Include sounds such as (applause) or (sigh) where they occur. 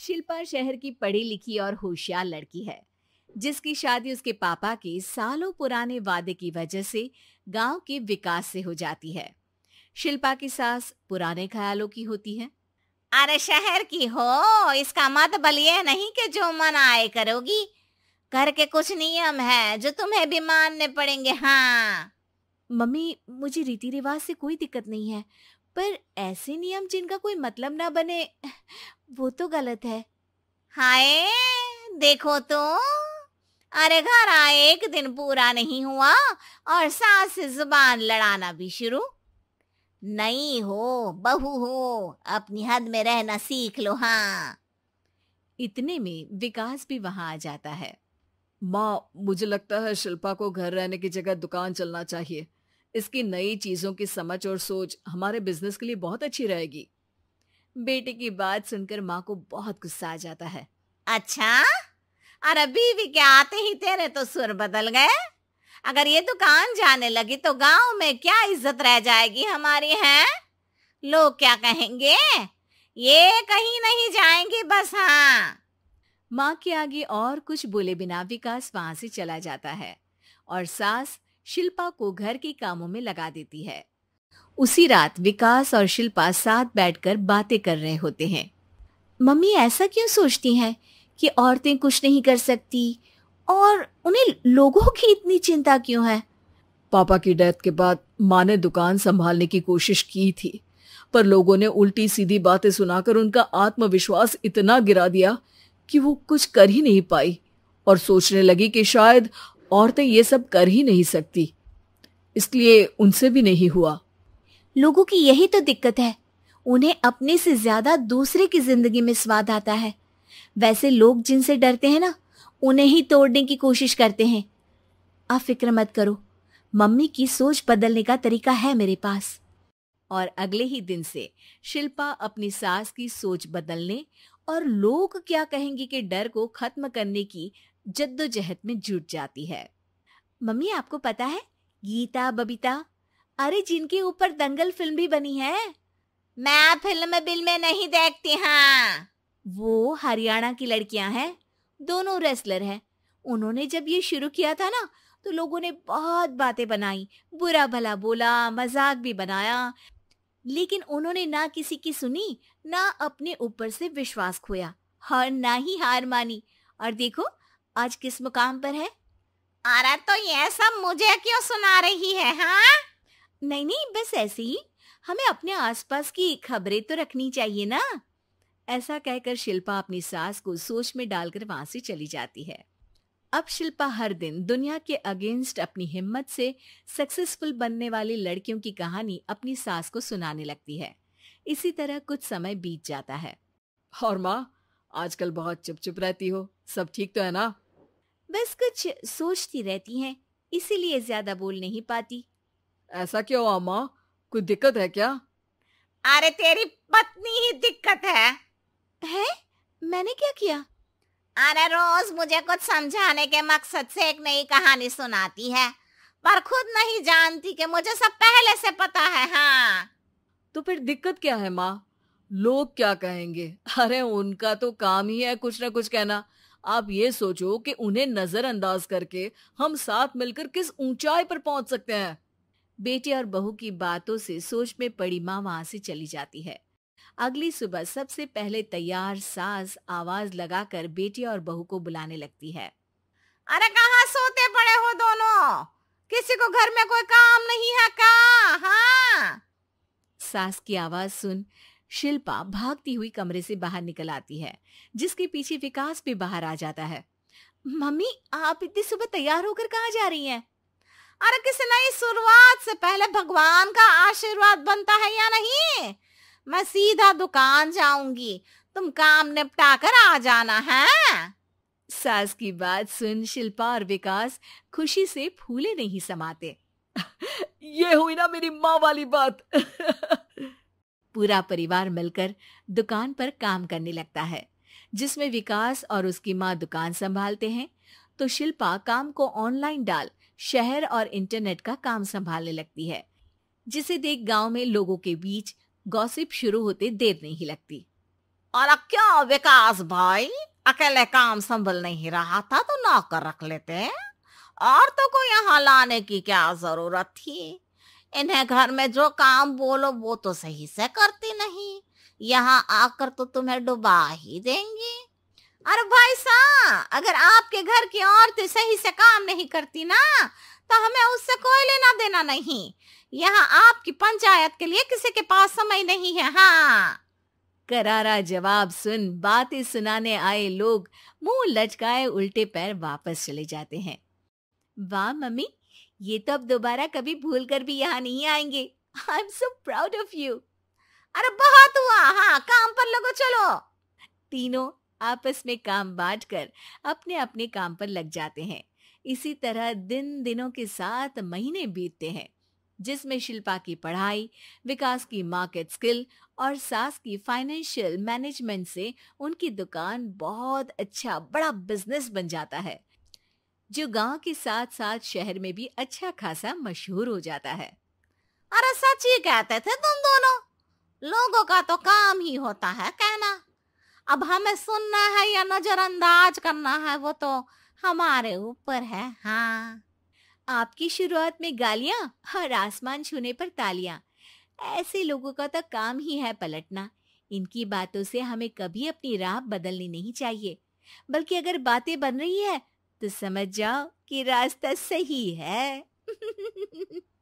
शिल्पा शहर की पढ़ी लिखी और होशियार लड़की है जिसकी शादी उसके पापा के सालों पुराने वादे की वजह से गांव के विकास से हो जाती है शिल्पा की सास पुराने ख्यालों की होती है अरे शहर की हो इसका मत बलिए नहीं कि जो मन आए करोगी घर के कुछ नियम है जो तुम्हें भी मानने पड़ेंगे हाँ मम्मी मुझे रीति रिवाज से कोई दिक्कत नहीं है पर ऐसे नियम जिनका कोई मतलब ना बने वो तो गलत है हाय देखो तो अरे घर आए एक दिन पूरा नहीं हुआ और सास से जुबान लड़ाना भी शुरू नहीं हो बहू हो अपनी हद में रहना सीख लो हाँ इतने में विकास भी वहां आ जाता है माँ मुझे लगता है शिल्पा को घर रहने की जगह दुकान चलना चाहिए इसकी नई चीज़ों की समझ और सोच हमारे बिजनेस के लिए बहुत अच्छी रहेगी बेटे की बात सुनकर माँ को बहुत गुस्सा आ जाता है अच्छा अरे बीवी के आते ही तेरे तो सुर बदल गए अगर ये दुकान जाने लगी तो गांव में क्या इज्जत रह जाएगी हमारी है लोग क्या कहेंगे ये कहीं नहीं जाएंगे बस हाँ माँ के आगे और कुछ बोले बिना विकास वहां से चला जाता है और सास शिल्पा को घर के कामों में लगा देती है उसी रात विकास और शिल्पा साथ बैठकर बातें कर रहे होते हैं मम्मी ऐसा क्यों सोचती हैं कि औरतें कुछ नहीं कर सकती और उन्हें लोगों की इतनी चिंता क्यों है पापा की डेथ के बाद माँ ने दुकान संभालने की कोशिश की थी पर लोगों ने उल्टी सीधी बातें सुनाकर उनका आत्मविश्वास इतना गिरा दिया कि वो कुछ कर ही नहीं पाई और सोचने लगी कि शायद औरतें ये सब कर ही नहीं सकती इसलिए उनसे भी नहीं हुआ लोगों की यही तो दिक्कत है उन्हें अपने से ज्यादा दूसरे की जिंदगी में स्वाद आता है वैसे लोग जिनसे डरते हैं ना उन्हें ही तोड़ने की कोशिश करते हैं आप फिक्र मत करो मम्मी की सोच बदलने का तरीका है मेरे पास और अगले ही दिन से शिल्पा अपनी सास की सोच बदलने और लोग क्या कहेंगे के डर को खत्म करने की जद्दोजहद में जुट जाती है मम्मी आपको पता है गीता बबीता अरे जिनके ऊपर दंगल फिल्म भी बनी है मैं फिल्म बिल में नहीं देखती हाँ वो हरियाणा की लड़कियां हैं दोनों रेसलर हैं उन्होंने जब ये शुरू किया था ना तो लोगों ने बहुत बातें बनाई बुरा भला बोला मजाक भी बनाया लेकिन उन्होंने ना किसी की सुनी ना अपने ऊपर से विश्वास खोया हर ना ही हार मानी और देखो आज किस मुकाम पर है अरे तो ये सब मुझे क्यों सुना रही है हाँ नहीं नहीं बस ऐसे ही हमें अपने आसपास की खबरें तो रखनी चाहिए ना ऐसा कहकर शिल्पा अपनी सास को सोच में डालकर वहां से चली जाती है अब शिल्पा हर दिन दुनिया के अगेंस्ट अपनी हिम्मत से सक्सेसफुल बनने वाली लड़कियों की कहानी अपनी सास को सुनाने लगती है इसी तरह कुछ समय बीत जाता है और माँ आजकल बहुत चुप चुप रहती हो सब ठीक तो है ना बस कुछ सोचती रहती हैं इसीलिए ज्यादा बोल नहीं पाती ऐसा क्यों अम्मा कोई दिक्कत है क्या अरे तेरी पत्नी ही दिक्कत है है मैंने क्या किया अरे रोज मुझे कुछ समझाने के मकसद से एक नई कहानी सुनाती है पर खुद नहीं जानती कि मुझे सब पहले से पता है हाँ तो फिर दिक्कत क्या है माँ लोग क्या कहेंगे अरे उनका तो काम ही है कुछ ना कुछ कहना आप ये सोचो कि उन्हें नजरअंदाज करके हम साथ मिलकर किस ऊंचाई पर पहुंच सकते हैं बेटे और बहू की बातों से सोच में पड़ी माँ वहां से चली जाती है अगली सुबह सबसे पहले तैयार सास आवाज लगाकर बेटे और बहू को बुलाने लगती है अरे कहा सोते पड़े हो दोनों किसी को घर में कोई काम नहीं है का हाँ? सास की आवाज सुन शिल्पा भागती हुई कमरे से बाहर निकल आती है जिसके पीछे विकास भी बाहर आ जाता है मम्मी आप इतनी सुबह तैयार होकर कहाँ जा रही हैं? अरे किस नई शुरुआत से पहले भगवान का आशीर्वाद बनता है या नहीं मैं सीधा दुकान जाऊंगी तुम काम निपटा कर आ जाना है सास की बात सुन शिल्पा और विकास खुशी से फूले नहीं समाते (laughs) ये हुई ना मेरी माँ वाली बात (laughs) पूरा परिवार मिलकर दुकान पर काम करने लगता है जिसमें विकास और उसकी माँ दुकान संभालते हैं तो शिल्पा काम को ऑनलाइन डाल शहर और इंटरनेट का काम संभालने लगती है जिसे देख गांव में लोगों के बीच गॉसिप शुरू होते देर नहीं लगती और अब क्या विकास भाई अकेले काम संभल नहीं रहा था तो नौकर रख लेते और तो को यहाँ लाने की क्या जरूरत थी इन्हें घर में जो काम बोलो वो तो सही से करती नहीं यहाँ आकर तो तुम्हें डुबा ही देंगी अरे भाई साहब अगर आपके घर की औरतें सही से काम नहीं करती ना तो हमें उससे कोई लेना देना नहीं यहाँ आपकी पंचायत के लिए किसी के पास समय नहीं है हाँ करारा जवाब सुन बातें सुनाने आए लोग मुंह लचकाए उल्टे पैर वापस चले जाते हैं वाह मम्मी ये तो अब दोबारा कभी भूल कर भी यहाँ नहीं आएंगे I am so proud of you अरे बहुत हुआ हाँ काम पर लगो चलो तीनों आपस में काम बांट कर अपने अपने काम पर लग जाते हैं इसी तरह दिन दिनों के साथ महीने बीतते हैं जिसमें शिल्पा की पढ़ाई विकास की मार्केट स्किल और सास की फाइनेंशियल मैनेजमेंट से उनकी दुकान बहुत अच्छा बड़ा बिजनेस बन जाता है जो गांव के साथ साथ शहर में भी अच्छा खासा मशहूर हो जाता है अरे सच ही कहते थे तुम दोनों लोगों का तो काम ही होता है कहना अब हमें सुनना है या नजरअंदाज करना है वो तो हमारे ऊपर है हाँ आपकी शुरुआत में गालियां और आसमान छूने पर तालियां ऐसे लोगों का तो काम ही है पलटना इनकी बातों से हमें कभी अपनी राह बदलनी नहीं चाहिए बल्कि अगर बातें बन रही है तो समझ जाओ कि रास्ता सही है (laughs)